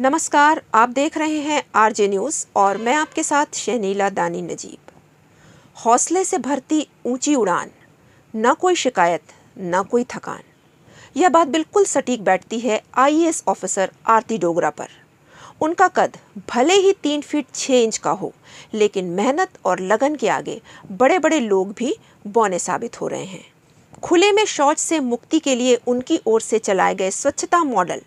नमस्कार आप देख रहे हैं आरजे न्यूज़ और मैं आपके साथ शहनीला दानी नजीब हौसले से भरती ऊंची उड़ान न कोई शिकायत न कोई थकान यह बात बिल्कुल सटीक बैठती है आईएएस ऑफिसर आरती डोगरा पर उनका कद भले ही तीन फीट छः इंच का हो लेकिन मेहनत और लगन के आगे बड़े बड़े लोग भी बौने साबित हो रहे हैं खुले में शौच से मुक्ति के लिए उनकी ओर से चलाए गए स्वच्छता मॉडल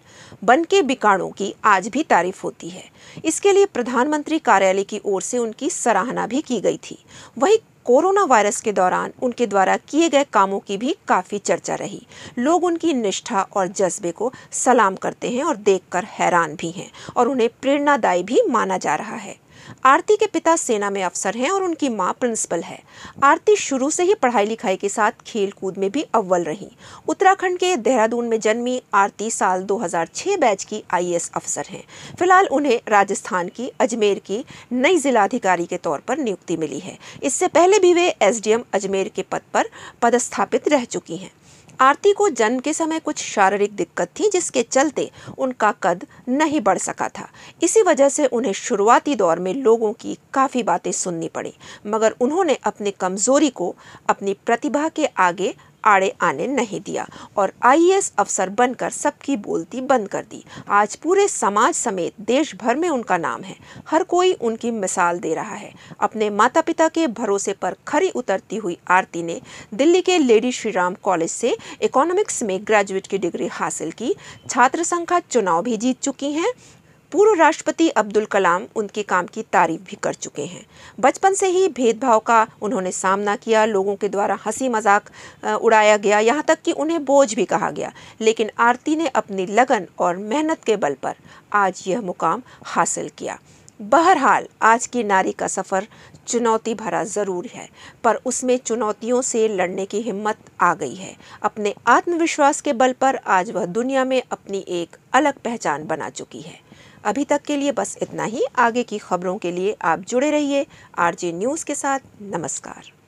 बन के बिकाणों की आज भी तारीफ होती है इसके लिए प्रधानमंत्री कार्यालय की ओर से उनकी सराहना भी की गई थी वही कोरोना वायरस के दौरान उनके द्वारा किए गए कामों की भी काफ़ी चर्चा रही लोग उनकी निष्ठा और जज्बे को सलाम करते हैं और देखकर हैरान भी हैं और उन्हें प्रेरणादायी भी माना जा रहा है आरती के पिता सेना में अफसर हैं और उनकी माँ प्रिंसिपल है आरती शुरू से ही पढ़ाई लिखाई के साथ खेल कूद में भी अव्वल रही उत्तराखंड के देहरादून में जन्मी आरती साल 2006 बैच की आई अफसर हैं फिलहाल उन्हें राजस्थान की अजमेर की नई जिलाधिकारी के तौर पर नियुक्ति मिली है इससे पहले भी वे एस अजमेर के पद पर पदस्थापित रह चुकी हैं आरती को जन्म के समय कुछ शारीरिक दिक्कत थी जिसके चलते उनका कद नहीं बढ़ सका था इसी वजह से उन्हें शुरुआती दौर में लोगों की काफ़ी बातें सुननी पड़ी मगर उन्होंने अपनी कमज़ोरी को अपनी प्रतिभा के आगे आड़े आने नहीं दिया और आईएएस अफसर बनकर सबकी बोलती बंद कर दी आज पूरे समाज समेत देश भर में उनका नाम है हर कोई उनकी मिसाल दे रहा है अपने माता पिता के भरोसे पर खरी उतरती हुई आरती ने दिल्ली के लेडी श्री राम कॉलेज से इकोनॉमिक्स में ग्रेजुएट की डिग्री हासिल की छात्र संघ का चुनाव भी जीत चुकी हैं पूर्व राष्ट्रपति अब्दुल कलाम उनके काम की तारीफ भी कर चुके हैं बचपन से ही भेदभाव का उन्होंने सामना किया लोगों के द्वारा हंसी मजाक उड़ाया गया यहाँ तक कि उन्हें बोझ भी कहा गया लेकिन आरती ने अपनी लगन और मेहनत के बल पर आज यह मुकाम हासिल किया बहरहाल आज की नारी का सफ़र चुनौती भरा ज़रूर है पर उसमें चुनौतियों से लड़ने की हिम्मत आ गई है अपने आत्मविश्वास के बल पर आज वह दुनिया में अपनी एक अलग पहचान बना चुकी है अभी तक के लिए बस इतना ही आगे की खबरों के लिए आप जुड़े रहिए आरजे न्यूज़ के साथ नमस्कार